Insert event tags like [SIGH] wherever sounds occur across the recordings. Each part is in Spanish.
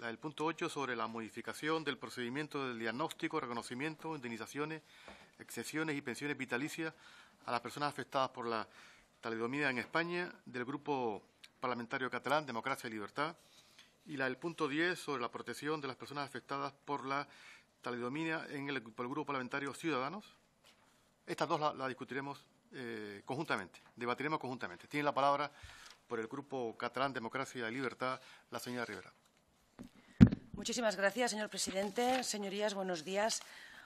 La del punto 8 sobre la modificación del procedimiento del diagnóstico, reconocimiento, indemnizaciones, exenciones y pensiones vitalicias a las personas afectadas por la talidomía en España del Grupo Parlamentario Catalán Democracia y Libertad. Y la del punto 10 sobre la protección de las personas afectadas por la talidomida en el, Grupo Parlamentario Ciudadanos. Estas dos las discutiremos eh, conjuntamente, debatiremos conjuntamente. Tiene la palabra por el Grupo Catalán Democracia y Libertad la señora Rivera. Muchísimas gracias, señor presidente. Señorías, buenos días.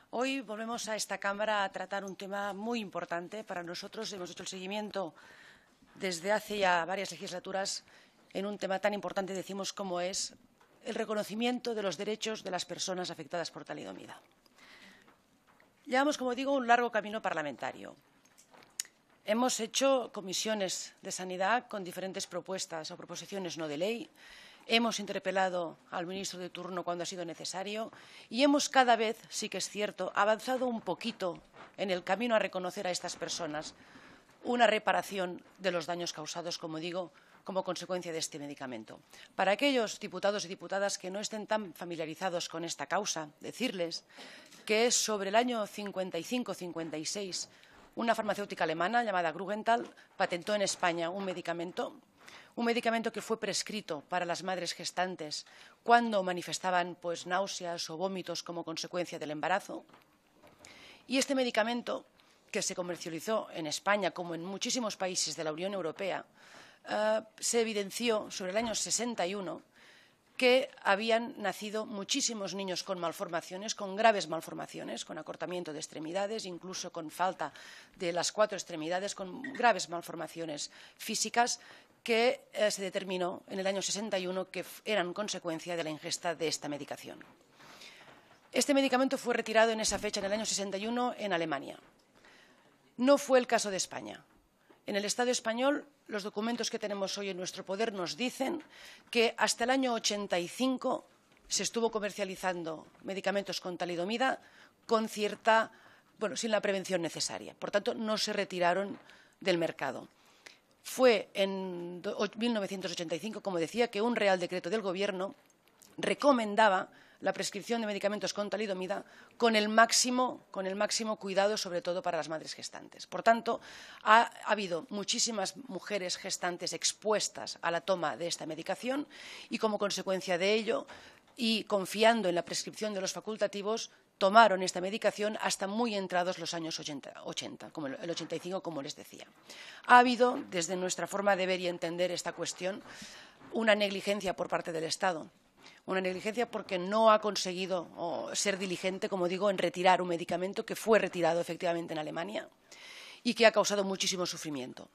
Hoy volvemos a esta Cámara a tratar un tema muy importante. Para nosotros hemos hecho el seguimiento desde hace ya varias legislaturas en un tema tan importante, decimos, como es el reconocimiento de los derechos de las personas afectadas por talidomida. Llevamos, como digo, un largo camino parlamentario. Hemos hecho comisiones de sanidad con diferentes propuestas o proposiciones no de ley Hemos interpelado al ministro de turno cuando ha sido necesario y hemos cada vez, sí que es cierto, avanzado un poquito en el camino a reconocer a estas personas una reparación de los daños causados, como digo, como consecuencia de este medicamento. Para aquellos diputados y diputadas que no estén tan familiarizados con esta causa, decirles que es sobre el año 55-56 una farmacéutica alemana llamada Grugenthal patentó en España un medicamento un medicamento que fue prescrito para las madres gestantes cuando manifestaban pues, náuseas o vómitos como consecuencia del embarazo. Y este medicamento, que se comercializó en España como en muchísimos países de la Unión Europea, eh, se evidenció sobre el año 61 que habían nacido muchísimos niños con malformaciones, con graves malformaciones, con acortamiento de extremidades, incluso con falta de las cuatro extremidades, con graves malformaciones físicas que eh, se determinó en el año 61 que eran consecuencia de la ingesta de esta medicación. Este medicamento fue retirado en esa fecha, en el año 61, en Alemania. No fue el caso de España. En el Estado español, los documentos que tenemos hoy en nuestro poder nos dicen que hasta el año 85 se estuvo comercializando medicamentos con talidomida con cierta, bueno, sin la prevención necesaria. Por tanto, no se retiraron del mercado. Fue en 1985, como decía, que un Real Decreto del Gobierno recomendaba la prescripción de medicamentos con talidomida con el máximo, cuidado, sobre todo para las madres gestantes. Por tanto, ha, habido muchísimas mujeres gestantes expuestas a la toma de esta medicación y, como consecuencia de ello, y confiando en la prescripción de los facultativos, tomaron esta medicación hasta muy entrados los años 80, como el 85, como les decía. Ha habido, desde nuestra forma de ver y entender esta cuestión, una negligencia por parte del Estado. Una negligencia porque no ha conseguido ser diligente, como digo, en retirar un medicamento que fue retirado efectivamente en Alemania y que ha causado muchísimo sufrimiento.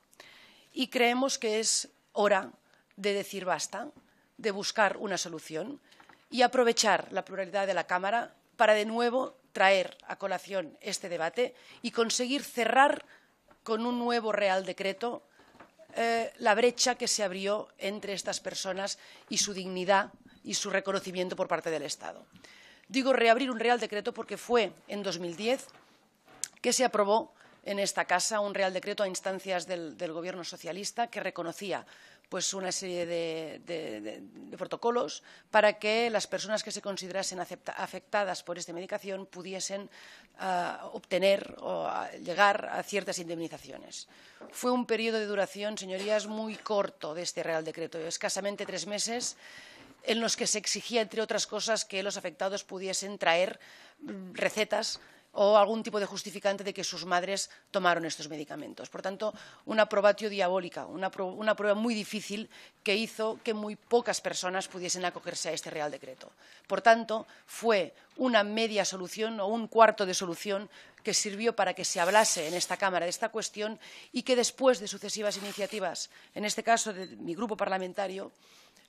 Y creemos que es hora de decir basta, de buscar una solución y aprovechar la pluralidad de la Cámara para de nuevo traer a colación este debate y conseguir cerrar con un nuevo Real Decreto eh, la brecha que se abrió entre estas personas y su dignidad y su reconocimiento por parte del Estado. Digo reabrir un Real Decreto porque fue en 2010 que se aprobó en esta Casa un Real Decreto a instancias del Gobierno socialista que reconocía pues una serie de, protocolos para que las personas que se considerasen afectadas por esta medicación pudiesen ah, obtener o ah, llegar a ciertas indemnizaciones. Fue un periodo de duración, señorías, muy corto de este Real Decreto, escasamente tres meses en los que se exigía, entre otras cosas, que los afectados pudiesen traer mm, recetas o algún tipo de justificante de que sus madres tomaron estos medicamentos. Por tanto, una probatio diabólica, una, prueba muy difícil que hizo que muy pocas personas pudiesen acogerse a este Real Decreto. Por tanto, fue una media solución o un cuarto de solución que sirvió para que se hablase en esta Cámara de esta cuestión y que después de sucesivas iniciativas, en este caso de mi grupo parlamentario,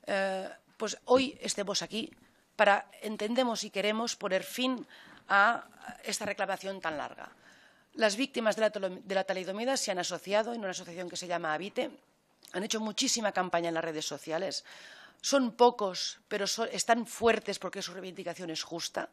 eh, pues hoy estemos aquí para entendemos y queremos poner fin a esta reclamación tan larga. Las víctimas de la, talidomida se han asociado en una asociación que se llama Habite, han hecho muchísima campaña en las redes sociales. Son pocos, pero están fuertes porque su reivindicación es justa.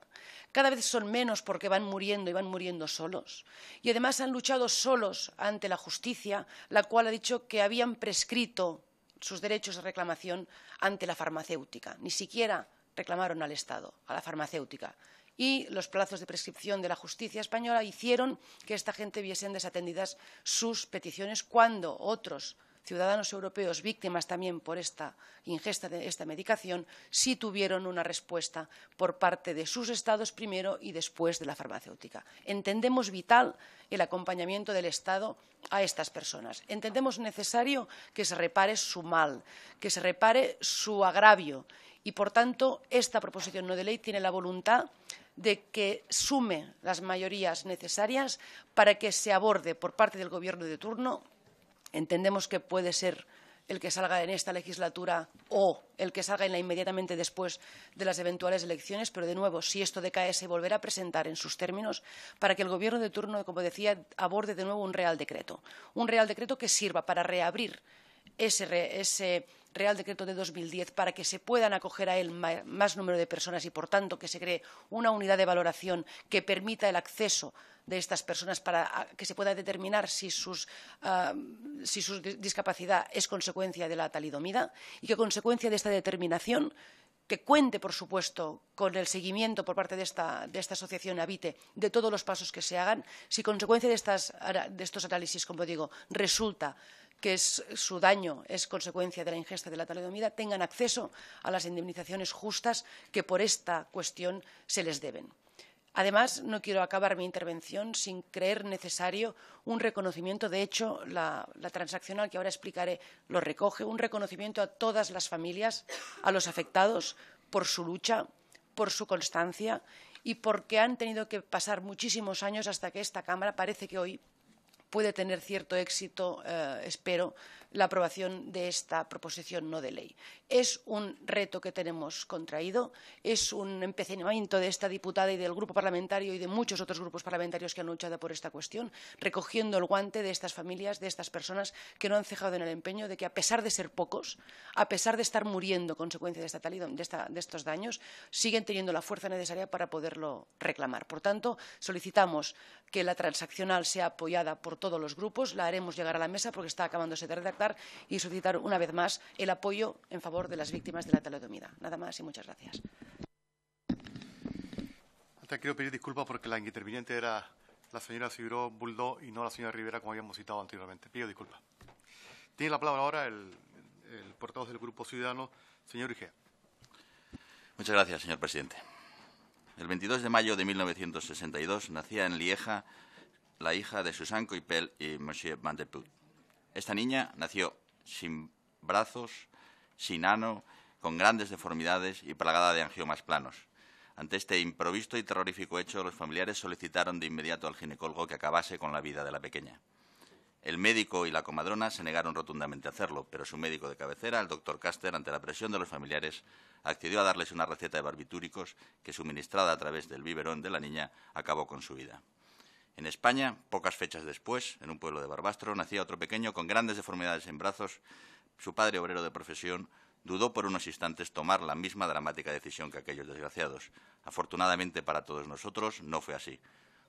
Cada vez son menos porque van muriendo y van muriendo solos. Y además han luchado solos ante la justicia, la cual ha dicho que habían prescrito sus derechos de reclamación ante la farmacéutica. Ni siquiera reclamaron al Estado, a la farmacéutica y los plazos de prescripción de la justicia española hicieron que esta gente viesen desatendidas sus peticiones cuando otros ciudadanos europeos víctimas también por esta ingesta de esta medicación sí tuvieron una respuesta por parte de sus estados primero y después de la farmacéutica. Entendemos vital el acompañamiento del Estado a estas personas. Entendemos necesario que se repare su mal, que se repare su agravio y, por tanto, esta proposición no de ley tiene la voluntad de que sume las mayorías necesarias para que se aborde por parte del Gobierno de turno. Entendemos que puede ser el que salga en esta legislatura o el que salga en la inmediatamente después de las eventuales elecciones, pero de nuevo, si esto decae, se volverá a presentar en sus términos para que el Gobierno de turno, como decía, aborde de nuevo un Real Decreto. Un Real Decreto que sirva para reabrir ese, ese Real Decreto de 2010 para que se puedan acoger a él más número de personas y, por tanto, que se cree una unidad de valoración que permita el acceso de estas personas para que se pueda determinar si, sus, ah, si su discapacidad es consecuencia de la talidomida y que, consecuencia de esta determinación, que cuente, por supuesto, con el seguimiento por parte de esta, de esta, asociación Habite de todos los pasos que se hagan. Si consecuencia de, estas, de estos análisis, como digo, resulta que su daño es consecuencia de la ingesta de la talidomida, tengan acceso a las indemnizaciones justas que por esta cuestión se les deben. Además, no quiero acabar mi intervención sin creer necesario un reconocimiento. De hecho, la, la, transaccional que ahora explicaré lo recoge, un reconocimiento a todas las familias, a los afectados, por su lucha, por su constancia y porque han tenido que pasar muchísimos años hasta que esta Cámara parece que hoy puede tener cierto éxito, eh, espero, la aprobación de esta proposición no de ley. Es un reto que tenemos contraído, es un empecinamiento de esta diputada y del grupo parlamentario y de muchos otros grupos parlamentarios que han luchado por esta cuestión, recogiendo el guante de estas familias, de estas personas que no han cejado en el empeño de que, a pesar de ser pocos, a pesar de estar muriendo consecuencia de, esta, de, estos daños, siguen teniendo la fuerza necesaria para poderlo reclamar. Por tanto, solicitamos que la transaccional sea apoyada por todos los grupos, la haremos llegar a la mesa porque está acabándose de y solicitar una vez más el apoyo en favor de las víctimas de la talodomida. Nada más y muchas gracias. Antes quiero pedir disculpas porque la interviniente era la señora Siguró Buldó y no la señora Rivera, como habíamos citado anteriormente. Pido disculpas. Tiene la palabra ahora el, portavoz del Grupo Ciudadano, señor Igea. Muchas gracias, señor presidente. El 22 de mayo de 1962 nacía en Lieja la hija de Susan Coipel y Monsieur Van esta niña nació sin brazos, sin ano, con grandes deformidades y plagada de angiomas planos. Ante este improvisto y terrorífico hecho, los familiares solicitaron de inmediato al ginecólogo que acabase con la vida de la pequeña. El médico y la comadrona se negaron rotundamente a hacerlo, pero su médico de cabecera, el doctor Caster, ante la presión de los familiares, accedió a darles una receta de barbitúricos que, suministrada a través del biberón de la niña, acabó con su vida. En España, pocas fechas después, en un pueblo de Barbastro, nacía otro pequeño con grandes deformidades en brazos. Su padre, obrero de profesión, dudó por unos instantes tomar la misma dramática decisión que aquellos desgraciados. Afortunadamente para todos nosotros, no fue así.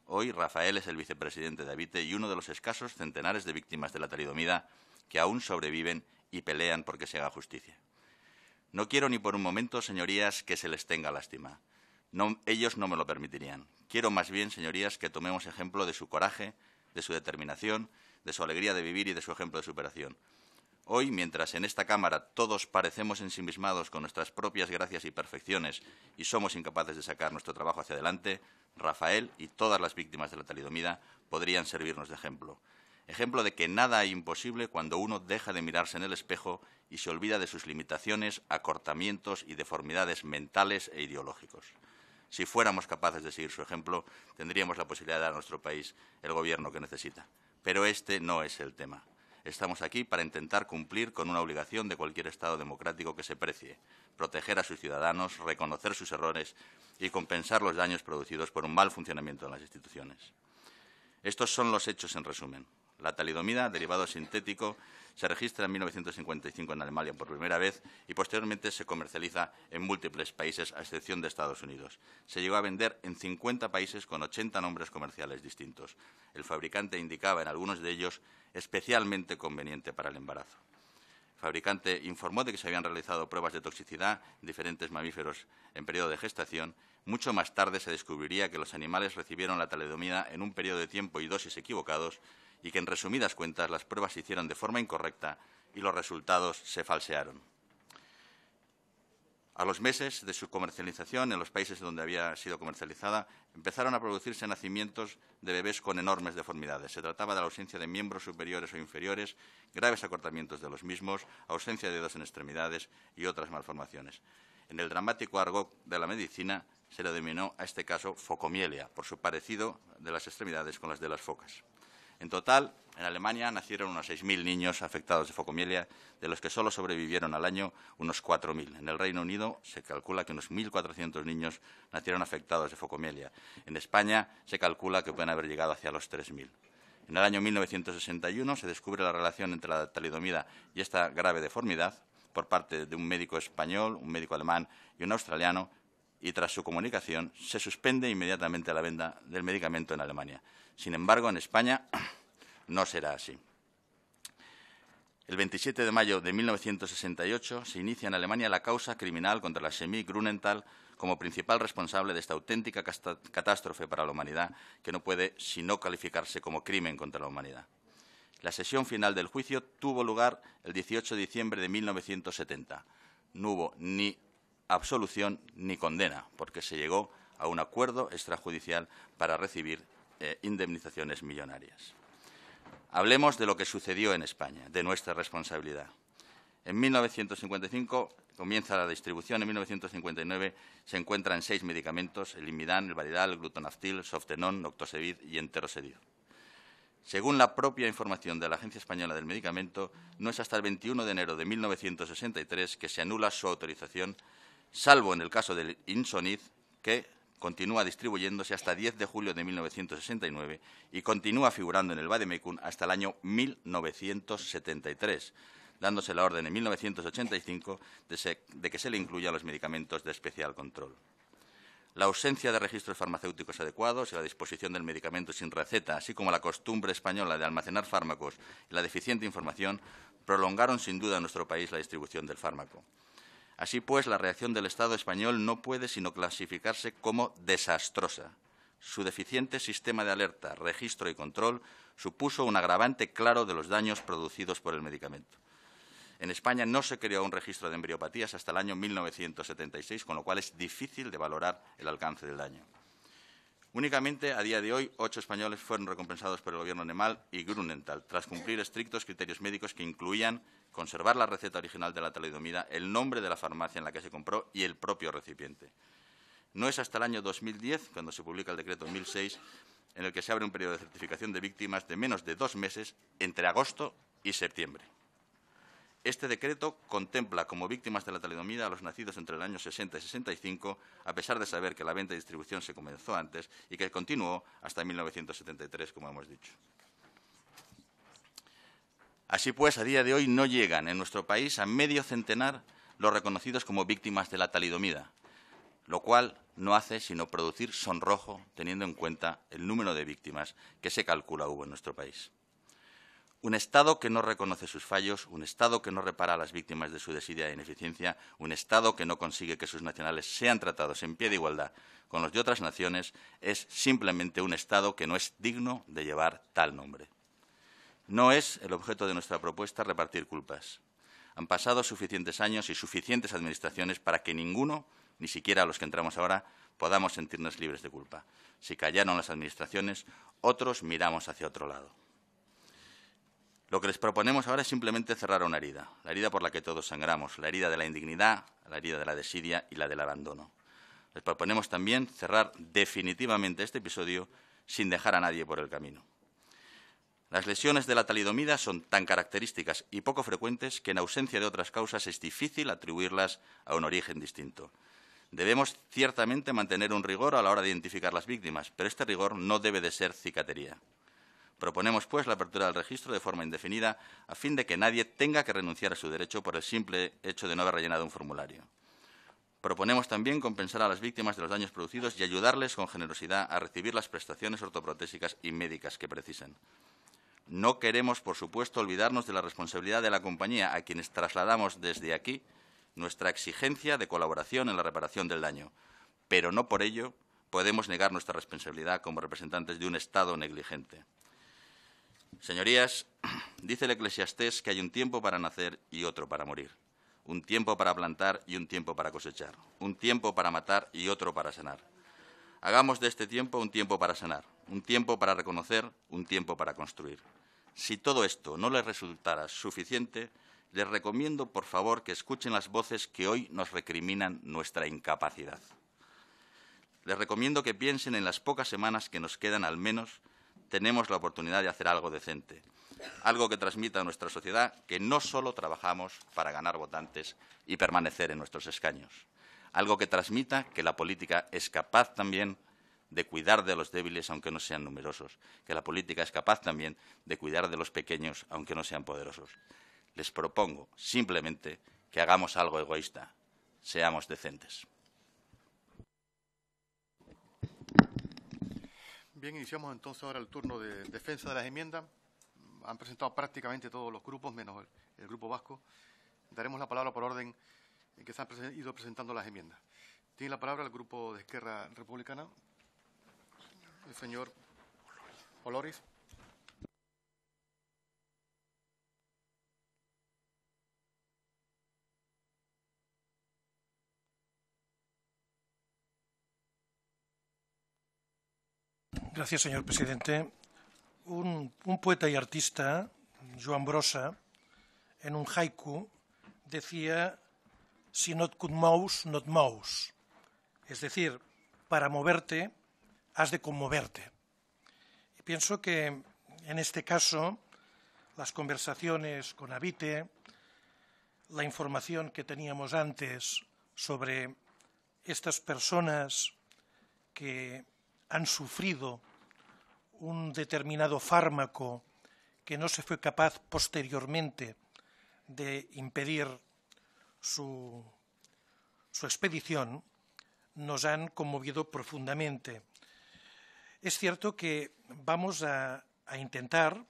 Hoy Rafael es el vicepresidente de Avite y uno de los escasos centenares de víctimas de la talidomida que aún sobreviven y pelean porque se haga justicia. No quiero ni por un momento, señorías, que se les tenga lástima ellos no me lo permitirían. Quiero más bien, señorías, que tomemos ejemplo de su coraje, de su determinación, de su alegría de vivir y de su ejemplo de superación. Hoy, mientras en esta Cámara todos parecemos ensimismados con nuestras propias gracias y perfecciones y somos incapaces de sacar nuestro trabajo hacia adelante, Rafael y todas las víctimas de la talidomida podrían servirnos de ejemplo. Ejemplo de que nada es imposible cuando uno deja de mirarse en el espejo y se olvida de sus limitaciones, acortamientos y deformidades mentales e ideológicos. Si fuéramos capaces de seguir su ejemplo, tendríamos la posibilidad de dar a nuestro país el gobierno que necesita. Pero este no es el tema. Estamos aquí para intentar cumplir con una obligación de cualquier Estado democrático que se precie, proteger a sus ciudadanos, reconocer sus errores y compensar los daños producidos por un mal funcionamiento de las instituciones. Estos son los hechos en resumen. La talidomida, derivado sintético se registra en 1955 en Alemania por primera vez y posteriormente se comercializa en múltiples países, a excepción de Estados Unidos. Se llegó a vender en 50 países con 80 nombres comerciales distintos. El fabricante indicaba en algunos de ellos especialmente conveniente para el embarazo. El fabricante informó de que se habían realizado pruebas de toxicidad en diferentes mamíferos en periodo de gestación. Mucho más tarde se descubriría que los animales recibieron la taledomina en un periodo de tiempo y dosis equivocados y que en resumidas cuentas las pruebas se hicieron de forma incorrecta y los resultados se falsearon. A los meses de su comercialización en los países donde había sido comercializada, empezaron a producirse nacimientos de bebés con enormes deformidades. Se trataba de la ausencia de miembros superiores o inferiores, graves acortamientos de los mismos, ausencia de dedos en extremidades y otras malformaciones. En el dramático argot de la medicina se le denominó a este caso focomielia, por su parecido de las extremidades con las de las focas. En total, en Alemania nacieron unos 6.000 niños afectados de focomielia, de los que solo sobrevivieron al año unos 4.000. En el Reino Unido se calcula que unos 1.400 niños nacieron afectados de focomielia. En España se calcula que pueden haber llegado hacia los 3.000. En el año 1961 se descubre la relación entre la talidomida y esta grave deformidad por parte de un médico español, un médico alemán y un australiano, y tras su comunicación se suspende inmediatamente la venta del medicamento en Alemania. Sin embargo, en España [CLEARS THROAT] no será así. El 27 de mayo de 1968 se inicia en Alemania la causa criminal contra la Semi Grunenthal como principal responsable de esta auténtica catástrofe para la humanidad que no puede sino calificarse como crimen contra la humanidad. La sesión final del juicio tuvo lugar el 18 de diciembre de 1970. No hubo ni absolución ni condena porque se llegó a un acuerdo extrajudicial para recibir eh, indemnizaciones millonarias. Hablemos de lo que sucedió en España, de nuestra responsabilidad. En 1955 comienza la distribución, en 1959 se encuentran seis medicamentos, el Imidán, el Validal, el Glutonaftil, Softenon, Octosevid y enterosedio. Según la propia información de la Agencia Española del Medicamento, no es hasta el 21 de enero de 1963 que se anula su autorización, salvo en el caso del Insonid, que continúa distribuyéndose hasta 10 de julio de 1969 y continúa figurando en el vademecum hasta el año 1973, dándose la orden en 1985 de, de que se le incluya los medicamentos de especial control. La ausencia de registros farmacéuticos adecuados y la disposición del medicamento sin receta, así como la costumbre española de almacenar fármacos y la deficiente información, prolongaron sin duda en nuestro país la distribución del fármaco. Así pues, la reacción del Estado español no puede sino clasificarse como desastrosa. Su deficiente sistema de alerta, registro y control supuso un agravante claro de los daños producidos por el medicamento. En España no se creó un registro de embriopatías hasta el año 1976, con lo cual es difícil de valorar el alcance del daño. Únicamente a día de hoy, ocho españoles fueron recompensados por el gobierno Nemal y Grunenthal, tras cumplir estrictos criterios médicos que incluían conservar la receta original de la talidomida, el nombre de la farmacia en la que se compró y el propio recipiente. No es hasta el año 2010, cuando se publica el decreto 1006, en el que se abre un periodo de certificación de víctimas de menos de dos meses entre agosto y septiembre. Este decreto contempla como víctimas de la talidomida a los nacidos entre el año 60 y 65, a pesar de saber que la venta y distribución se comenzó antes y que continuó hasta 1973, como hemos dicho. Así pues, a día de hoy no llegan en nuestro país a medio centenar los reconocidos como víctimas de la talidomida, lo cual no hace sino producir sonrojo teniendo en cuenta el número de víctimas que se calcula hubo en nuestro país. Un Estado que no reconoce sus fallos, un Estado que no repara a las víctimas de su desidia e ineficiencia, un Estado que no consigue que sus nacionales sean tratados en pie de igualdad con los de otras naciones, es simplemente un Estado que no es digno de llevar tal nombre. No es el objeto de nuestra propuesta repartir culpas. Han pasado suficientes años y suficientes administraciones para que ninguno, ni siquiera los que entramos ahora, podamos sentirnos libres de culpa. Si callaron las administraciones, otros miramos hacia otro lado. Lo que les proponemos ahora es simplemente cerrar una herida, la herida por la que todos sangramos, la herida de la indignidad, la herida de la desidia y la del abandono. Les proponemos también cerrar definitivamente este episodio sin dejar a nadie por el camino. Las lesiones de la talidomida son tan características y poco frecuentes que en ausencia de otras causas es difícil atribuirlas a un origen distinto. Debemos ciertamente mantener un rigor a la hora de identificar las víctimas, pero este rigor no debe de ser cicatería. Proponemos, pues, la apertura del registro de forma indefinida a fin de que nadie tenga que renunciar a su derecho por el simple hecho de no haber rellenado un formulario. Proponemos también compensar a las víctimas de los daños producidos y ayudarles con generosidad a recibir las prestaciones ortoprotésicas y médicas que precisen. No queremos, por supuesto, olvidarnos de la responsabilidad de la compañía a quienes trasladamos desde aquí nuestra exigencia de colaboración en la reparación del daño, pero no por ello podemos negar nuestra responsabilidad como representantes de un Estado negligente. Señorías, dice el eclesiastés que hay un tiempo para nacer y otro para morir, un tiempo para plantar y un tiempo para cosechar, un tiempo para matar y otro para sanar. Hagamos de este tiempo un tiempo para sanar, un tiempo para reconocer, un tiempo para construir. Si todo esto no les resultara suficiente, les recomiendo, por favor, que escuchen las voces que hoy nos recriminan nuestra incapacidad. Les recomiendo que piensen en las pocas semanas que nos quedan al menos tenemos la oportunidad de hacer algo decente, algo que transmita a nuestra sociedad que no solo trabajamos para ganar votantes y permanecer en nuestros escaños, algo que transmita que la política es capaz también de cuidar de los débiles aunque no sean numerosos, que la política es capaz también de cuidar de los pequeños aunque no sean poderosos. Les propongo simplemente que hagamos algo egoísta, seamos decentes. Bien, iniciamos entonces ahora el turno de defensa de las enmiendas. Han presentado prácticamente todos los grupos, menos el, grupo vasco. Daremos la palabra por orden en que se han ido presentando las enmiendas. Tiene la palabra el grupo de Esquerra Republicana, el señor Oloris. Gracias, señor presidente. Un, poeta y artista, Joan Brosa, en un haiku decía si not could mouse, not mouse. Es decir, para moverte has de conmoverte. Y pienso que en este caso las conversaciones con Avite, la información que teníamos antes sobre estas personas que han sufrido un determinado fármaco que no se fue capaz posteriormente de impedir su, expedición, nos han conmovido profundamente. Es cierto que vamos a, intentar,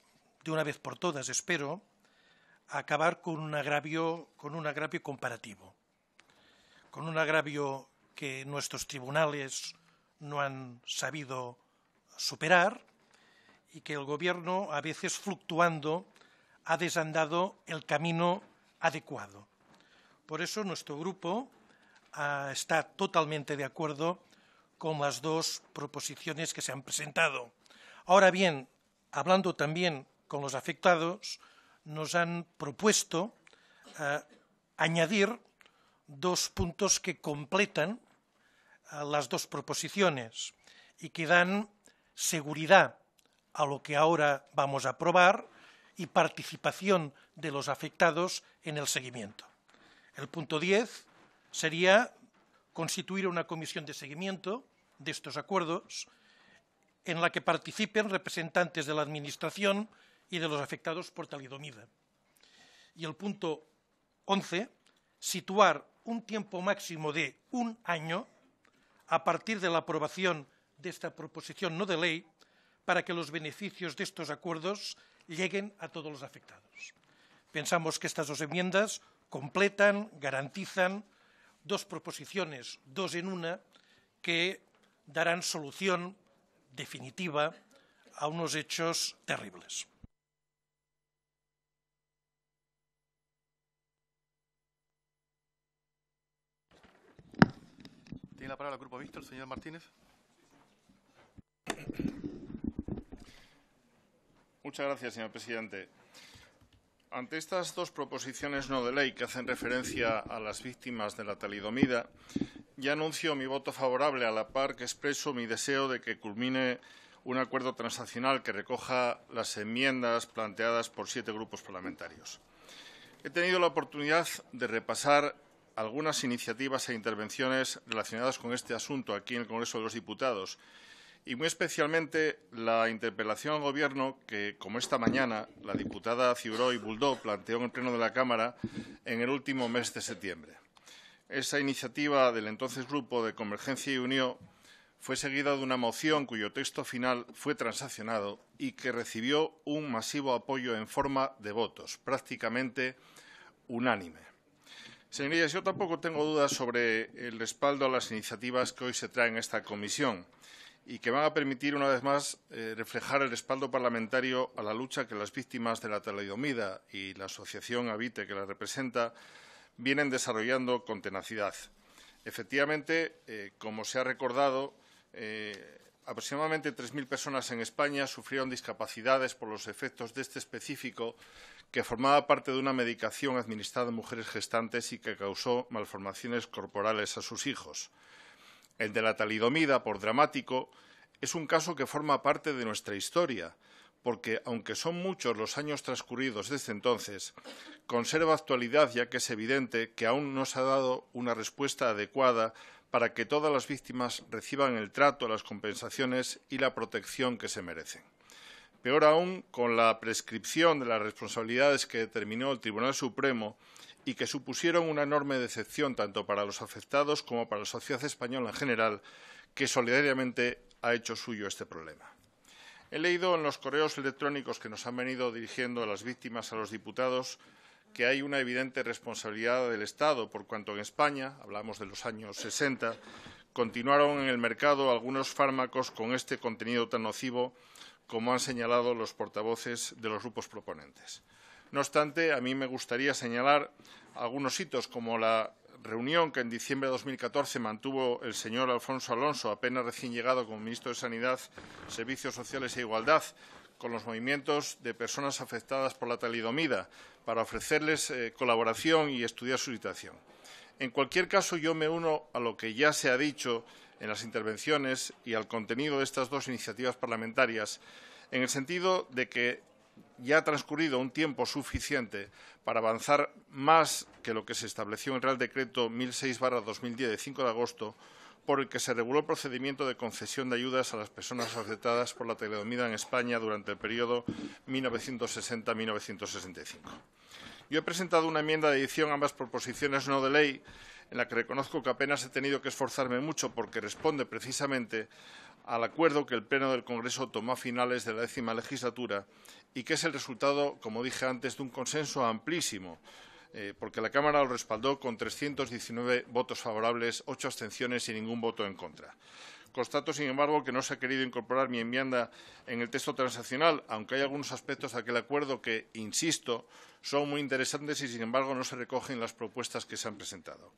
de una vez por todas, espero, acabar con un agravio comparativo, con un agravio que nuestros tribunales no han sabido superar y que el Gobierno, a veces fluctuando, ha desandado el camino adecuado. Por eso nuestro grupo ah, está totalmente de acuerdo con las dos proposiciones que se han presentado. Ahora bien, hablando también con los afectados, nos han propuesto ah, añadir dos puntos que completan ah, las dos proposiciones y que dan seguridad a lo que ahora vamos a aprobar y participación de los afectados en el seguimiento. El punto 10 sería constituir una comisión de seguimiento de estos acuerdos en la que participen representantes de la Administración y de los afectados por talidomida. Y el punto 11, situar un tiempo máximo de un año a partir de la aprobación de esta proposición no de ley para que los beneficios de estos acuerdos lleguen a todos los afectados. Pensamos que estas dos enmiendas completan, garantizan dos proposiciones, dos en una, que darán solución definitiva a unos hechos terribles. Tiene la palabra el Grupo señor Martínez. Muchas gracias, señor presidente. Ante estas dos proposiciones no de ley que hacen referencia a las víctimas de la talidomida, ya anuncio mi voto favorable a la par que expreso mi deseo de que culmine un acuerdo transaccional que recoja las enmiendas planteadas por siete grupos parlamentarios. He tenido la oportunidad de repasar algunas iniciativas e intervenciones relacionadas con este asunto aquí en el Congreso de los Diputados y muy especialmente la interpelación al Gobierno que, como esta mañana, la diputada y Buldó planteó en el Pleno de la Cámara en el último mes de septiembre. Esa iniciativa del entonces Grupo de Convergencia y Unión fue seguida de una moción cuyo texto final fue transaccionado y que recibió un masivo apoyo en forma de votos, prácticamente unánime. Señorías, yo tampoco tengo dudas sobre el respaldo a las iniciativas que hoy se traen a esta comisión y que van a permitir una vez más eh, reflejar el respaldo parlamentario a la lucha que las víctimas de la talidomida y la asociación Avite que la representa vienen desarrollando con tenacidad. Efectivamente, eh, como se ha recordado, eh, aproximadamente 3.000 personas en España sufrieron discapacidades por los efectos de este específico que formaba parte de una medicación administrada a mujeres gestantes y que causó malformaciones corporales a sus hijos. El de la talidomida, por dramático, es un caso que forma parte de nuestra historia, porque, aunque son muchos los años transcurridos desde entonces, conserva actualidad ya que es evidente que aún no se ha dado una respuesta adecuada para que todas las víctimas reciban el trato, las compensaciones y la protección que se merecen. Peor aún, con la prescripción de las responsabilidades que determinó el Tribunal Supremo, y que supusieron una enorme decepción tanto para los afectados como para la sociedad española en general, que solidariamente ha hecho suyo este problema. He leído en los correos electrónicos que nos han venido dirigiendo las víctimas, a los diputados, que hay una evidente responsabilidad del Estado, por cuanto en España, hablamos de los años 60, continuaron en el mercado algunos fármacos con este contenido tan nocivo, como han señalado los portavoces de los grupos proponentes. No obstante, a mí me gustaría señalar algunos hitos, como la reunión que en diciembre de 2014 mantuvo el señor Alfonso Alonso, apenas recién llegado como ministro de Sanidad, Servicios Sociales e Igualdad, con los movimientos de personas afectadas por la talidomida, para ofrecerles eh, colaboración y estudiar su situación. En cualquier caso, yo me uno a lo que ya se ha dicho en las intervenciones y al contenido de estas dos iniciativas parlamentarias, en el sentido de que ya ha transcurrido un tiempo suficiente para avanzar más que lo que se estableció en el Real Decreto 1006-2010 de 5 de agosto, por el que se reguló el procedimiento de concesión de ayudas a las personas afectadas por la teledomida en España durante el periodo 1960-1965. Yo he presentado una enmienda de edición a ambas proposiciones no de ley, en la que reconozco que apenas he tenido que esforzarme mucho porque responde precisamente al acuerdo que el Pleno del Congreso tomó a finales de la décima legislatura y que es el resultado, como dije antes, de un consenso amplísimo, eh, porque la Cámara lo respaldó con 319 votos favorables, ocho abstenciones y ningún voto en contra. Constato, sin embargo, que no se ha querido incorporar mi enmienda en el texto transaccional, aunque hay algunos aspectos de aquel acuerdo que, insisto, son muy interesantes y, sin embargo, no se recogen las propuestas que se han presentado.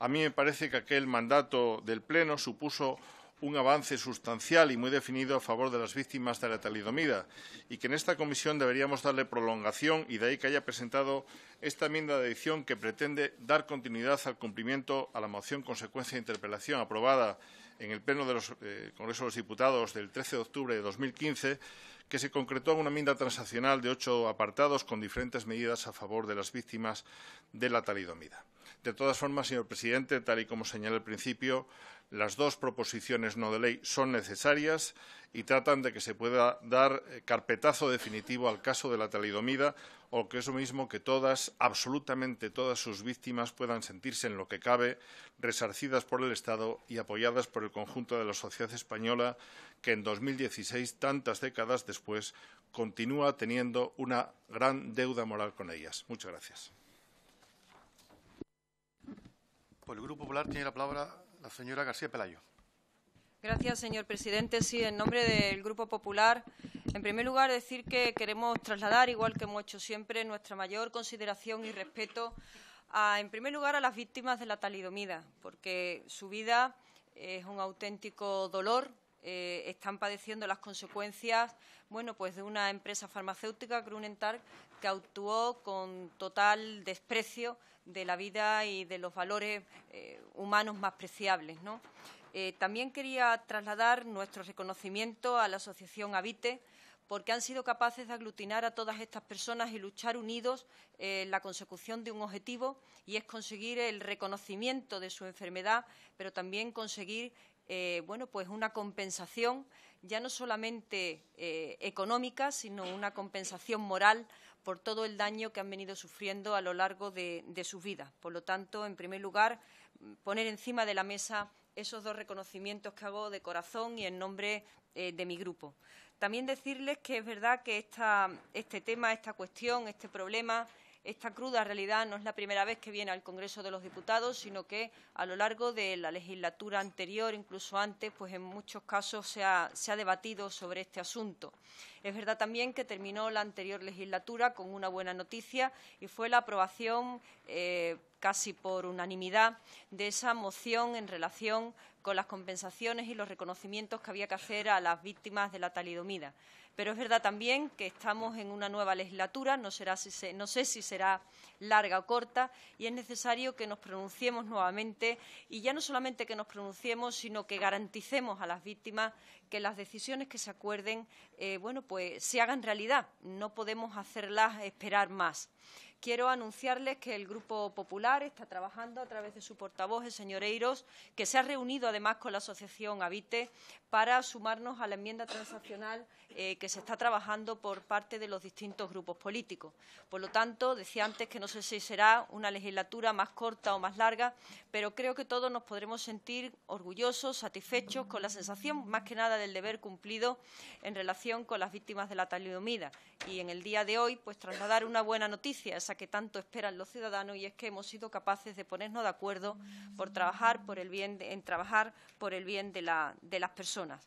A mí me parece que aquel mandato del Pleno supuso un avance sustancial y muy definido a favor de las víctimas de la talidomida y que en esta comisión deberíamos darle prolongación y de ahí que haya presentado esta enmienda de adición que pretende dar continuidad al cumplimiento a la moción consecuencia de interpelación aprobada en el Pleno del eh, Congreso de los Diputados del 13 de octubre de 2015, que se concretó en una enmienda transaccional de ocho apartados con diferentes medidas a favor de las víctimas de la talidomida. De todas formas, señor presidente, tal y como señala al principio, las dos proposiciones no de ley son necesarias y tratan de que se pueda dar eh, carpetazo definitivo al caso de la talidomida o que eso mismo que todas, absolutamente todas sus víctimas puedan sentirse en lo que cabe resarcidas por el Estado y apoyadas por el conjunto de la sociedad española que en 2016, tantas décadas después, continúa teniendo una gran deuda moral con ellas. Muchas gracias. Por pues el Grupo Popular tiene la palabra la señora García Pelayo. Gracias, señor presidente. Sí, en nombre del Grupo Popular, en primer lugar, decir que queremos trasladar, igual que hemos hecho siempre, nuestra mayor consideración y respeto, en primer lugar, a las víctimas de la talidomida, porque su vida es un auténtico dolor, eh, están padeciendo las consecuencias bueno, pues de una empresa farmacéutica, Grunentark, que actuó con total desprecio de la vida y de los valores eh, humanos más preciables. Eh, también quería trasladar nuestro reconocimiento a la Asociación Avite, porque han sido capaces de aglutinar a todas estas personas y luchar unidos en la consecución de un objetivo y es conseguir el reconocimiento de su enfermedad, pero también conseguir eh, bueno, pues una compensación ya no solamente eh, económica, sino una compensación moral por todo el daño que han venido sufriendo a lo largo de, su sus vidas. Por lo tanto, en primer lugar, poner encima de la mesa esos dos reconocimientos que hago de corazón y en nombre eh, de mi grupo. También decirles que es verdad que este tema, esta cuestión, este problema esta cruda realidad no es la primera vez que viene al Congreso de los Diputados, sino que a lo largo de la legislatura anterior, incluso antes, pues en muchos casos se ha, debatido sobre este asunto. Es verdad también que terminó la anterior legislatura con una buena noticia y fue la aprobación eh, casi por unanimidad de esa moción en relación con las compensaciones y los reconocimientos que había que hacer a las víctimas de la talidomida. Pero es verdad también que estamos en una nueva legislatura, no, sé si será larga o corta, y es necesario que nos pronunciemos nuevamente y ya no solamente que nos pronunciemos, sino que garanticemos a las víctimas que las decisiones que se acuerden, eh, pues se hagan realidad. No podemos hacerlas esperar más quiero anunciarles que el Grupo Popular está trabajando a través de su portavoz, el señor Eiros, que se ha reunido además con la Asociación Avite para sumarnos a la enmienda transaccional eh, que se está trabajando por parte de los distintos grupos políticos. Por lo tanto, decía antes que no sé si será una legislatura más corta o más larga, pero creo que todos nos podremos sentir orgullosos, satisfechos, con la sensación más que nada del deber cumplido en relación con las víctimas de la talidomida. Y en el día de hoy, pues trasladar una buena noticia, que tanto esperan los ciudadanos y es que hemos sido capaces de ponernos de acuerdo por trabajar por el bien en trabajar por el bien de las personas.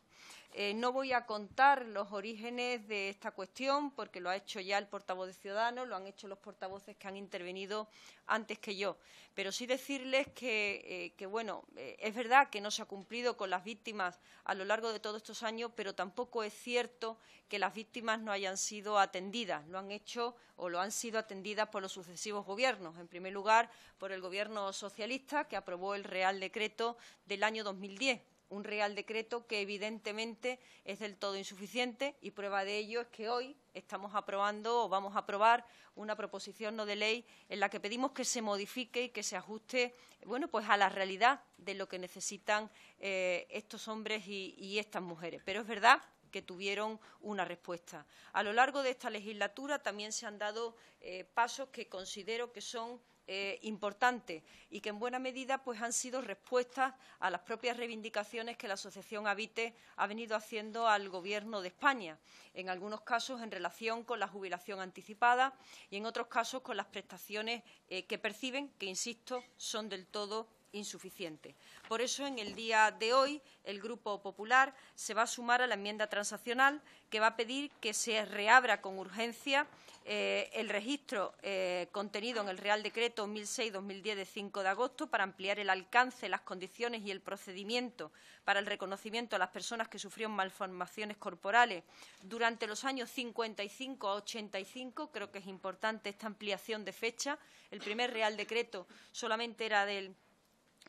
Eh, no voy a contar los orígenes de esta cuestión porque lo ha hecho ya el portavoz de Ciudadanos, lo han hecho los portavoces que han intervenido antes que yo. Pero sí decirles que, eh, bueno, eh, es verdad que no se ha cumplido con las víctimas a lo largo de todos estos años, pero tampoco es cierto que las víctimas no hayan sido atendidas. Lo han hecho o lo han sido atendidas por los sucesivos gobiernos. En primer lugar, por el Gobierno socialista que aprobó el Real Decreto del año 2010 un Real Decreto que evidentemente es del todo insuficiente y prueba de ello es que hoy estamos aprobando o vamos a aprobar una proposición no de ley en la que pedimos que se modifique y que se ajuste bueno, pues a la realidad de lo que necesitan eh, estos hombres y, estas mujeres. Pero es verdad que tuvieron una respuesta. A lo largo de esta legislatura también se han dado eh, pasos que considero que son eh, importantes y que en buena medida pues, han sido respuestas a las propias reivindicaciones que la Asociación Habite ha venido haciendo al Gobierno de España, en algunos casos en relación con la jubilación anticipada y en otros casos con las prestaciones eh, que perciben, que insisto, son del todo insuficiente. Por eso, en el día de hoy, el Grupo Popular se va a sumar a la enmienda transaccional que va a pedir que se reabra con urgencia eh, el registro eh, contenido en el Real Decreto 1006-2010 de 5 de agosto para ampliar el alcance, las condiciones y el procedimiento para el reconocimiento a las personas que sufrieron malformaciones corporales durante los años 55 a 85. Creo que es importante esta ampliación de fecha. El primer Real Decreto solamente era del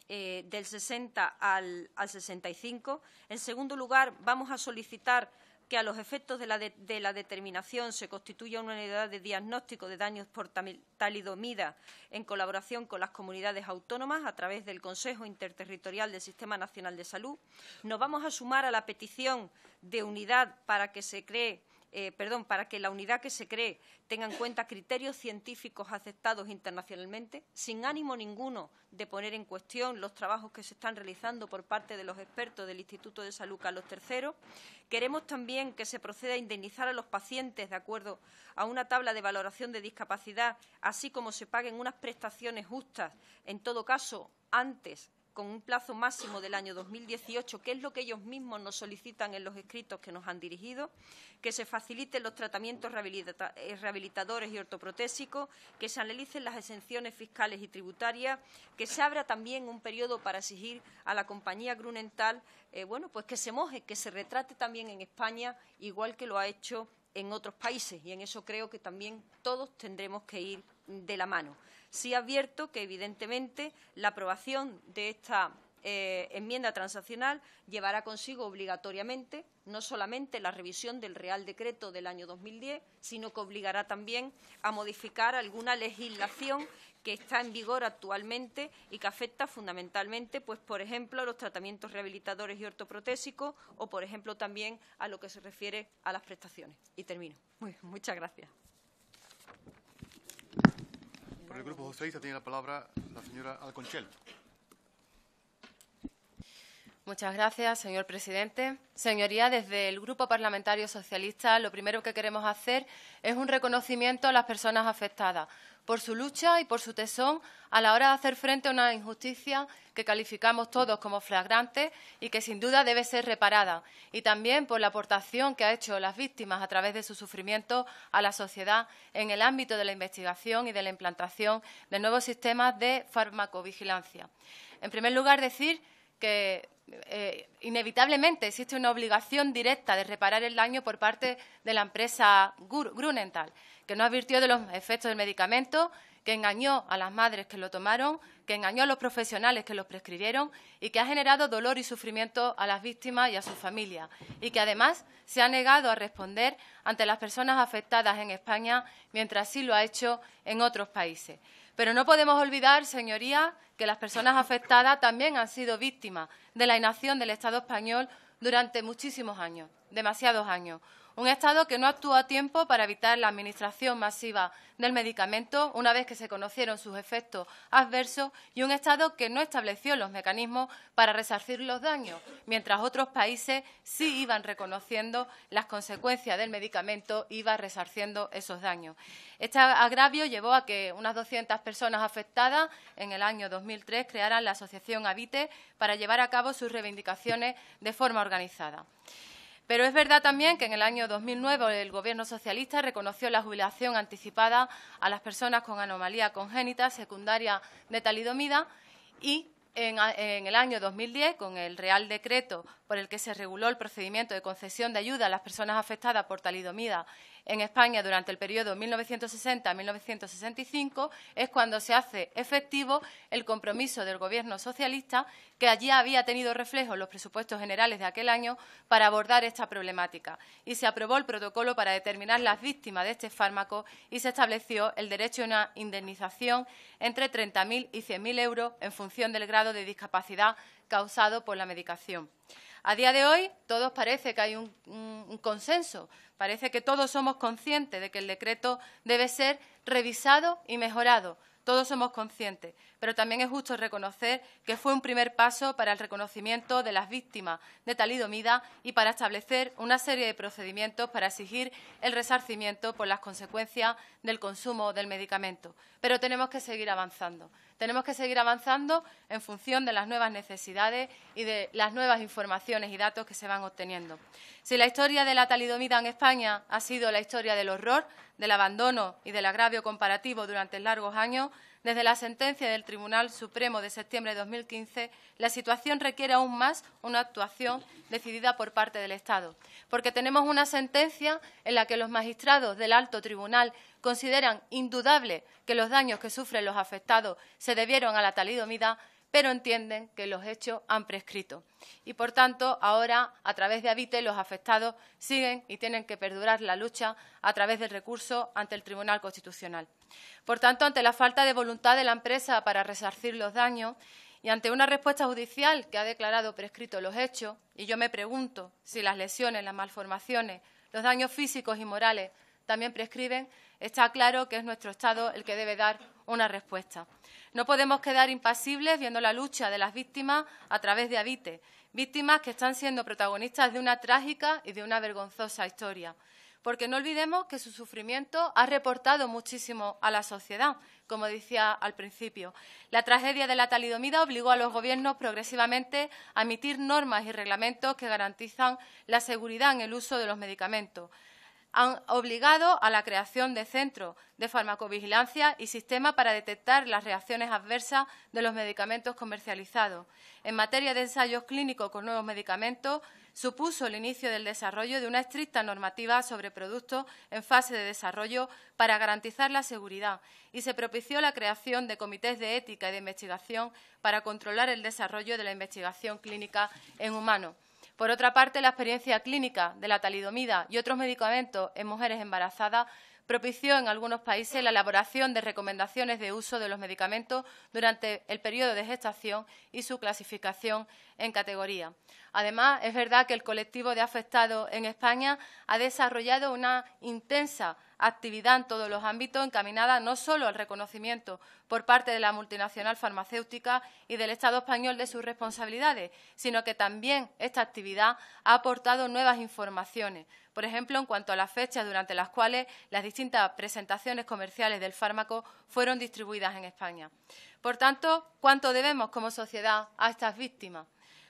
eh, del 60 al, al 65. En segundo lugar, vamos a solicitar que a los efectos de la, de, de la, determinación se constituya una unidad de diagnóstico de daños por talidomida en colaboración con las comunidades autónomas a través del Consejo Interterritorial del Sistema Nacional de Salud. Nos vamos a sumar a la petición de unidad para que se cree eh, perdón, para que la unidad que se cree tenga en cuenta criterios científicos aceptados internacionalmente, sin ánimo ninguno de poner en cuestión los trabajos que se están realizando por parte de los expertos del Instituto de Salud Carlos III. Queremos también que se proceda a indemnizar a los pacientes de acuerdo a una tabla de valoración de discapacidad, así como se paguen unas prestaciones justas, en todo caso, antes con un plazo máximo del año 2018, que es lo que ellos mismos nos solicitan en los escritos que nos han dirigido, que se faciliten los tratamientos eh, rehabilitadores y ortoprotésicos, que se analicen las exenciones fiscales y tributarias, que se abra también un periodo para exigir a la compañía Grunental, eh, bueno, pues que se moje, que se retrate también en España, igual que lo ha hecho en otros países, y en eso creo que también todos tendremos que ir de la mano. Sí advierto que, evidentemente, la aprobación de esta eh, enmienda transaccional llevará consigo obligatoriamente no solamente la revisión del Real Decreto del año 2010, sino que obligará también a modificar alguna legislación que está en vigor actualmente y que afecta fundamentalmente, pues, por ejemplo, a los tratamientos rehabilitadores y ortoprotésicos o, por ejemplo, también a lo que se refiere a las prestaciones. Y termino. muchas gracias el Grupo Socialista tiene la palabra la señora Alconchel. Muchas gracias, señor presidente. Señoría, desde el Grupo Parlamentario Socialista lo primero que queremos hacer es un reconocimiento a las personas afectadas por su lucha y por su tesón a la hora de hacer frente a una injusticia que calificamos todos como flagrante y que sin duda debe ser reparada, y también por la aportación que ha hecho las víctimas a través de su sufrimiento a la sociedad en el ámbito de la investigación y de la implantación de nuevos sistemas de farmacovigilancia. En primer lugar, decir que eh, inevitablemente existe una obligación directa de reparar el daño por parte de la empresa Grunenthal que no advirtió de los efectos del medicamento, que engañó a las madres que lo tomaron, que engañó a los profesionales que los prescribieron y que ha generado dolor y sufrimiento a las víctimas y a sus familias, y que además se ha negado a responder ante las personas afectadas en España, mientras sí lo ha hecho en otros países. Pero no podemos olvidar, señorías, que las personas afectadas también han sido víctimas de la inacción del Estado español durante muchísimos años, demasiados años un Estado que no actuó a tiempo para evitar la administración masiva del medicamento una vez que se conocieron sus efectos adversos y un Estado que no estableció los mecanismos para resarcir los daños, mientras otros países sí iban reconociendo las consecuencias del medicamento, iban resarciendo esos daños. Este agravio llevó a que unas 200 personas afectadas en el año 2003 crearan la Asociación Avite para llevar a cabo sus reivindicaciones de forma organizada. Pero es verdad también que en el año 2009 el Gobierno socialista reconoció la jubilación anticipada a las personas con anomalía congénita secundaria de talidomida y en, en, el año 2010, con el Real Decreto por el que se reguló el procedimiento de concesión de ayuda a las personas afectadas por talidomida en España durante el periodo 1960-1965 es cuando se hace efectivo el compromiso del Gobierno socialista, que allí había tenido reflejo en los presupuestos generales de aquel año, para abordar esta problemática. Y se aprobó el protocolo para determinar las víctimas de este fármaco y se estableció el derecho a una indemnización entre 30.000 y 100.000 euros en función del grado de discapacidad causado por la medicación. A día de hoy, todos parece que hay un, consenso, parece que todos somos conscientes de que el decreto debe ser revisado y mejorado, todos somos conscientes, pero también es justo reconocer que fue un primer paso para el reconocimiento de las víctimas de talidomida y para establecer una serie de procedimientos para exigir el resarcimiento por las consecuencias del consumo del medicamento. Pero tenemos que seguir avanzando. Tenemos que seguir avanzando en función de las nuevas necesidades y de las nuevas informaciones y datos que se van obteniendo. Si la historia de la talidomida en España ha sido la historia del horror, del abandono y del agravio comparativo durante largos años, desde la sentencia del Tribunal Supremo de septiembre de 2015, la situación requiere aún más una actuación decidida por parte del Estado, porque tenemos una sentencia en la que los magistrados del alto tribunal consideran indudable que los daños que sufren los afectados se debieron a la talidomida, pero entienden que los hechos han prescrito. Y, por tanto, ahora, a través de Avite los afectados siguen y tienen que perdurar la lucha a través del recurso ante el Tribunal Constitucional. Por tanto, ante la falta de voluntad de la empresa para resarcir los daños y ante una respuesta judicial que ha declarado prescrito los hechos, y yo me pregunto si las lesiones, las malformaciones, los daños físicos y morales también prescriben, Está claro que es nuestro Estado el que debe dar una respuesta. No podemos quedar impasibles viendo la lucha de las víctimas a través de avite, víctimas que están siendo protagonistas de una trágica y de una vergonzosa historia. Porque no olvidemos que su sufrimiento ha reportado muchísimo a la sociedad, como decía al principio. La tragedia de la talidomida obligó a los gobiernos progresivamente a emitir normas y reglamentos que garantizan la seguridad en el uso de los medicamentos han obligado a la creación de centros de farmacovigilancia y sistemas para detectar las reacciones adversas de los medicamentos comercializados. En materia de ensayos clínicos con nuevos medicamentos, supuso el inicio del desarrollo de una estricta normativa sobre productos en fase de desarrollo para garantizar la seguridad y se propició la creación de comités de ética y de investigación para controlar el desarrollo de la investigación clínica en humanos. Por otra parte, la experiencia clínica de la talidomida y otros medicamentos en mujeres embarazadas propició en algunos países la elaboración de recomendaciones de uso de los medicamentos durante el periodo de gestación y su clasificación en categoría. Además, es verdad que el colectivo de afectados en España ha desarrollado una intensa actividad en todos los ámbitos encaminada no solo al reconocimiento por parte de la multinacional farmacéutica y del Estado español de sus responsabilidades, sino que también esta actividad ha aportado nuevas informaciones, por ejemplo, en cuanto a las fechas durante las cuales las distintas presentaciones comerciales del fármaco fueron distribuidas en España. Por tanto, ¿cuánto debemos como sociedad a estas víctimas?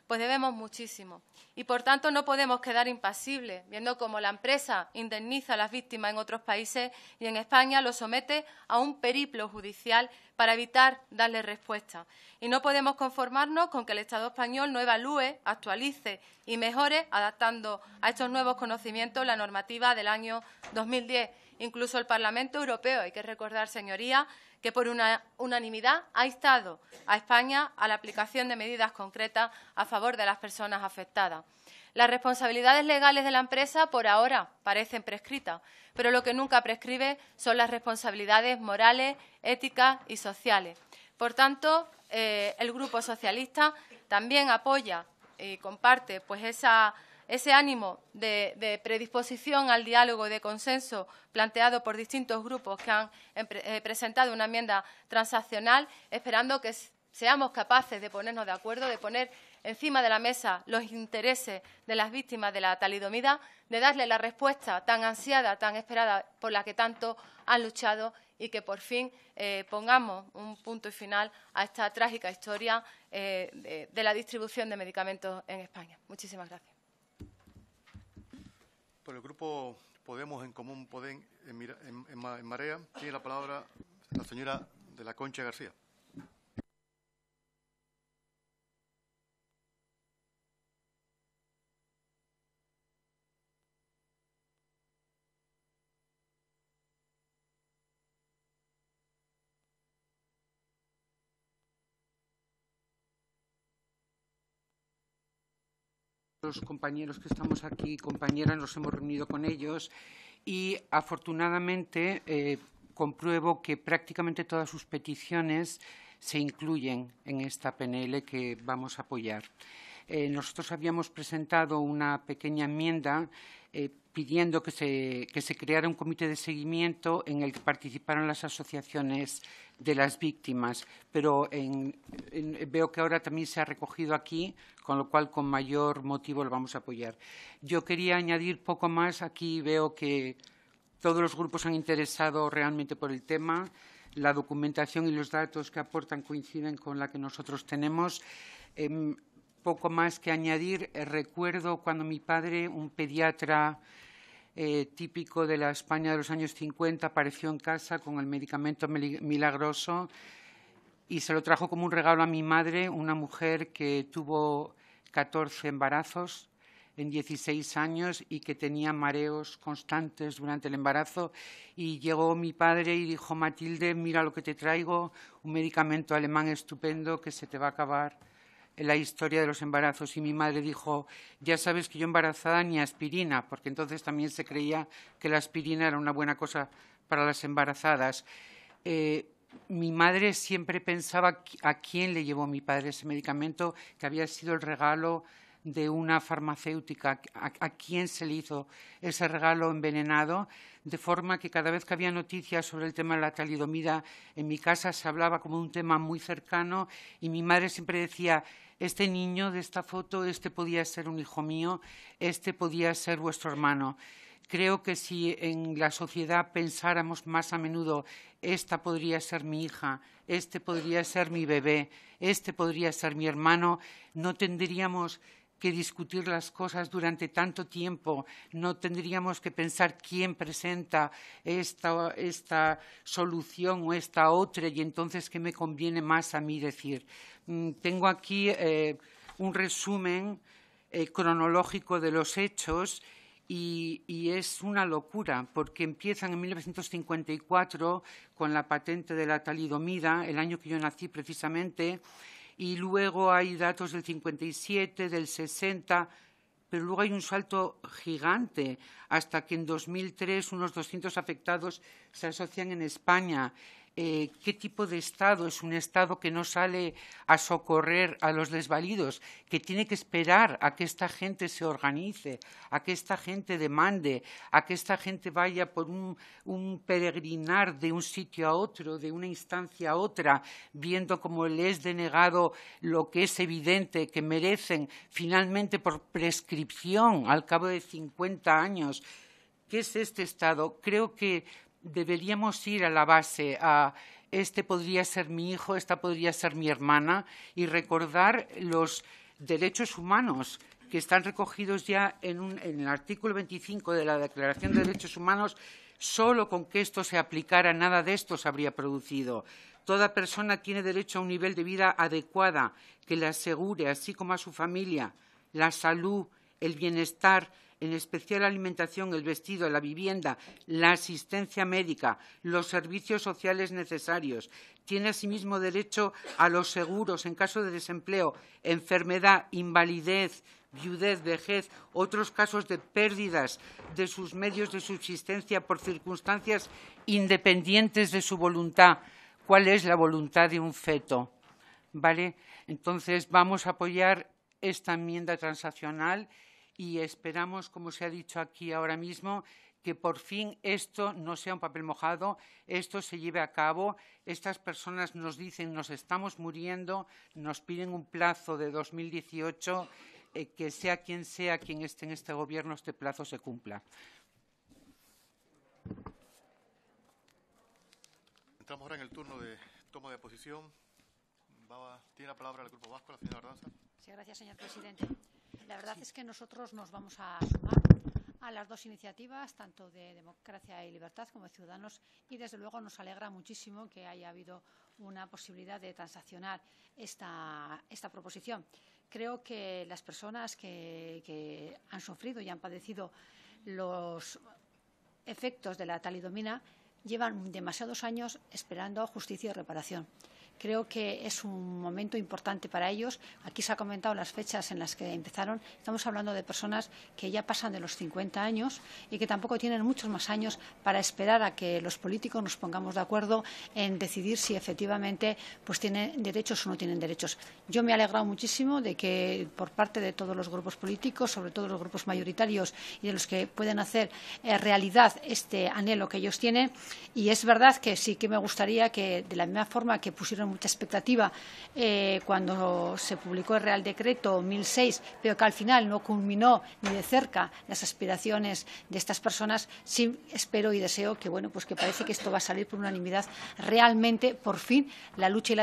Pues debemos muchísimo. Y por tanto no podemos quedar impasibles, viendo cómo la empresa indemniza a las víctimas en otros países y en España lo somete a un periplo judicial para evitar darle respuesta. Y no podemos conformarnos con que el Estado español no evalúe, actualice y mejore, adaptando a estos nuevos conocimientos la normativa del año 2010. Incluso el Parlamento Europeo, hay que recordar, señorías, que por una unanimidad ha instado a España a la aplicación de medidas concretas a favor de las personas afectadas. Las responsabilidades legales de la empresa por ahora parecen prescritas, pero lo que nunca prescribe son las responsabilidades morales, éticas y sociales. Por tanto, eh, el Grupo Socialista también apoya y comparte pues, esa ese ánimo de, predisposición al diálogo y de consenso planteado por distintos grupos que han eh, eh, presentado una enmienda transaccional, esperando que seamos capaces de ponernos de acuerdo, de poner encima de la mesa los intereses de las víctimas de la talidomida, de darle la respuesta tan ansiada, tan esperada, por la que tanto han luchado y que por fin eh, pongamos un punto final a esta trágica historia de la distribución de medicamentos en España. Muchísimas gracias. Por el grupo Podemos en Común Podem en, en Marea tiene la palabra la señora de la Concha García. los compañeros que estamos aquí, compañeras, nos hemos reunido con ellos y afortunadamente eh, compruebo que prácticamente todas sus peticiones se incluyen en esta PNL que vamos a apoyar. Eh, nosotros habíamos presentado una pequeña enmienda eh, pidiendo que se, creara un comité de seguimiento en el que participaron las asociaciones de las víctimas, pero veo que ahora también se ha recogido aquí, con lo cual con mayor motivo lo vamos a apoyar. Yo quería añadir poco más, aquí veo que todos los grupos han interesado realmente por el tema, la documentación y los datos que aportan coinciden con la que nosotros tenemos. Em, poco más que añadir. Eh, recuerdo cuando mi padre, un pediatra eh, típico de la España de los años 50, apareció en casa con el medicamento milagroso y se lo trajo como un regalo a mi madre, una mujer que tuvo 14 embarazos en 16 años y que tenía mareos constantes durante el embarazo. Y llegó mi padre y dijo, Matilde, mira lo que te traigo, un medicamento alemán estupendo que se te va a acabar la historia de los embarazos y mi madre dijo, ya sabes que yo embarazada ni aspirina, porque entonces también se creía que la aspirina era una buena cosa para las embarazadas. Eh, mi madre siempre pensaba a quién le llevó mi padre ese medicamento, que había sido el regalo de una farmacéutica a, quien se le hizo ese regalo envenenado, de forma que cada vez que había noticias sobre el tema de la talidomida en mi casa se hablaba como un tema muy cercano y mi madre siempre decía, este niño de esta foto, este podía ser un hijo mío, este podía ser vuestro hermano. Creo que si en la sociedad pensáramos más a menudo, esta podría ser mi hija, este podría ser mi bebé, este podría ser mi hermano, no tendríamos que discutir las cosas durante tanto tiempo, no tendríamos que pensar quién presenta esta, esta solución o esta otra y entonces qué me conviene más a mí decir. Mm, tengo aquí eh, un resumen eh, cronológico de los hechos y, y, es una locura porque empiezan en 1954 con la patente de la talidomida, el año que yo nací precisamente, y luego hay datos del 57, del 60, pero luego hay un salto gigante hasta que en 2003 unos 200 afectados se asocian en España. Eh, qué tipo de Estado es un Estado que no sale a socorrer a los desvalidos, que tiene que esperar a que esta gente se organice, a que esta gente demande, a que esta gente vaya por un, peregrinar de un sitio a otro, de una instancia a otra, viendo cómo les es denegado lo que es evidente que merecen finalmente por prescripción al cabo de 50 años. ¿Qué es este Estado? Creo que deberíamos ir a la base, a este podría ser mi hijo, esta podría ser mi hermana, y recordar los derechos humanos que están recogidos ya en, el artículo 25 de la Declaración de Derechos Humanos, solo con que esto se aplicara nada de esto se habría producido. Toda persona tiene derecho a un nivel de vida adecuada que le asegure, así como a su familia, la salud, el bienestar, en especial la alimentación, el vestido, la vivienda, la asistencia médica, los servicios sociales necesarios. Tiene asimismo derecho a los seguros en caso de desempleo, enfermedad, invalidez, viudez, vejez, otros casos de pérdidas de sus medios de subsistencia por circunstancias independientes de su voluntad. ¿Cuál es la voluntad de un feto? ¿Vale? Entonces, vamos a apoyar esta enmienda transaccional y esperamos, como se ha dicho aquí ahora mismo, que por fin esto no sea un papel mojado, esto se lleve a cabo. Estas personas nos dicen, nos estamos muriendo, nos piden un plazo de 2018, eh, que sea quien sea quien esté en este Gobierno, este plazo se cumpla. Entramos ahora en el turno de toma de posición. tiene la palabra el Grupo Vasco, la señora Ardanza. Sí, gracias, señor presidente. La verdad es que nosotros nos vamos a sumar a las dos iniciativas, tanto de democracia y libertad como de ciudadanos, y desde luego nos alegra muchísimo que haya habido una posibilidad de transaccionar esta, proposición. Creo que las personas que, que han sufrido y han padecido los efectos de la talidomina llevan demasiados años esperando justicia y reparación. Creo que es un momento importante para ellos. Aquí se ha comentado las fechas en las que empezaron. Estamos hablando de personas que ya pasan de los 50 años y que tampoco tienen muchos más años para esperar a que los políticos nos pongamos de acuerdo en decidir si efectivamente pues tienen derechos o no tienen derechos. Yo me he alegrado muchísimo de que por parte de todos los grupos políticos, sobre todo los grupos mayoritarios y de los que pueden hacer eh, realidad este anhelo que ellos tienen. Y es verdad que sí que me gustaría que de la misma forma que pusieron mucha expectativa eh, cuando se publicó el Real Decreto 1006, pero que al final no culminó ni de cerca las aspiraciones de estas personas, sí espero y deseo que, bueno, pues que parece que esto va a salir por unanimidad. Realmente, por fin, la lucha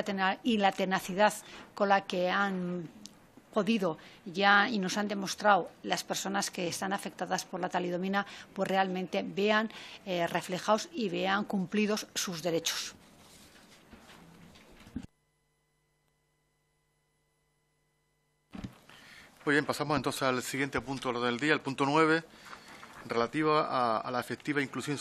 y la, tenacidad con la que han podido ya y nos han demostrado las personas que están afectadas por la talidomina, pues realmente vean eh, reflejados y vean cumplidos sus derechos. Muy bien, pasamos entonces al siguiente punto del día, el punto 9, relativo a, a la efectiva inclusión social.